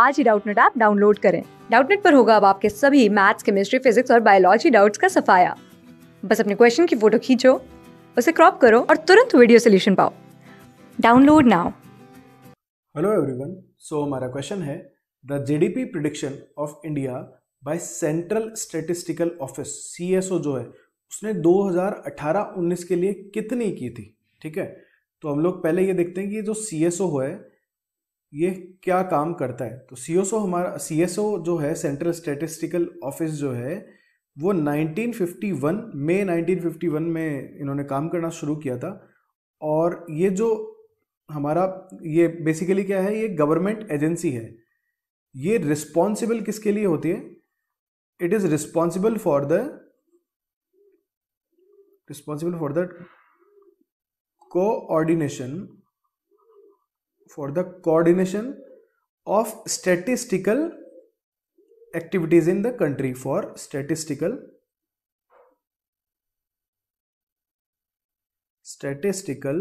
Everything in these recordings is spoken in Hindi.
आज ही डाउटनेट ऐप डाउनलोड करें डाउटनेट पर होगा अब आपके सभी मैथ्स केमिस्ट्री फिजिक्स और बायोलॉजी डाउट्स का सफाया बस अपने क्वेश्चन की फोटो खींचो उसे क्रॉप करो और तुरंत वीडियो सोल्यूशन पाओ download now hello everyone so हमारा क्वेश्चन है the GDP prediction of India by central statistical office CSO जो है उसने 2018-19 के लिए कितनी की थी ठीक है तो हम लोग पहले ये देखते हैं कि जो सीएसओ एस ओ है ये क्या काम करता है तो सी हमारा सी जो है सेंट्रल स्टेटिस्टिकल ऑफिस जो है वो 1951 मई 1951 में इन्होंने काम करना शुरू किया था और ये जो हमारा ये बेसिकली क्या है ये गवर्नमेंट एजेंसी है ये रिस्पॉन्सिबल किसके लिए होती है it is responsible for the responsible for the coordination for the coordination of statistical activities in the country for statistical statistical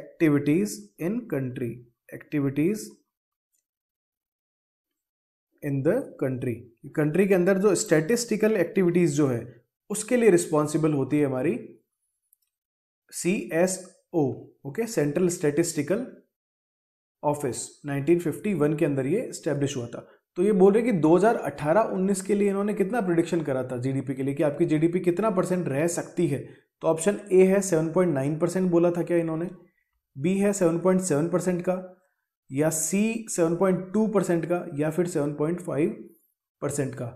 activities in country activities in the country country के अंदर जो स्टैटिस्टिकल एक्टिविटीज जो है उसके लिए रिस्पॉन्सिबल होती है हमारी C S O okay central statistical office 1951 के अंदर ये स्टैब्लिश हुआ था तो ये बोल रहे कि 2018-19 के लिए इन्होंने कितना प्रिडिक्शन करा था जीडीपी के लिए कि आपकी जीडीपी कितना परसेंट रह सकती है तो ऑप्शन ए है 7.9 परसेंट बोला था क्या इन्होंने बी है 7.7 परसेंट का या सी 7.2 परसेंट का या फिर 7.5 परसेंट का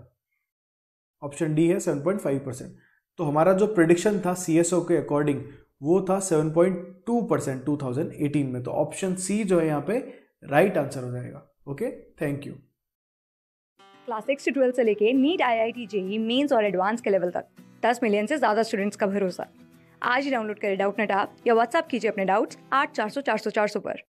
ऑप्शन डी है 7.5 परसेंट तो हमारा जो प्रिडिक्शन था सी के अकॉर्डिंग वो था 7.2 परसेंट टू में तो ऑप्शन सी जो है यहाँ पे राइट right आंसर हो जाएगा okay thank you class six से ट्वेल्थ से लेके NEET I I T JEE mains और एडवांस के लेवल तक दस मिलियन से ज़्यादा स्टूडेंट्स का भरोसा आज ही डाउनलोड करें डाउट नेट आप या व्हाट्सअप कीजिए अपने डाउट्स आठ चार सौ चार सौ चार सौ पर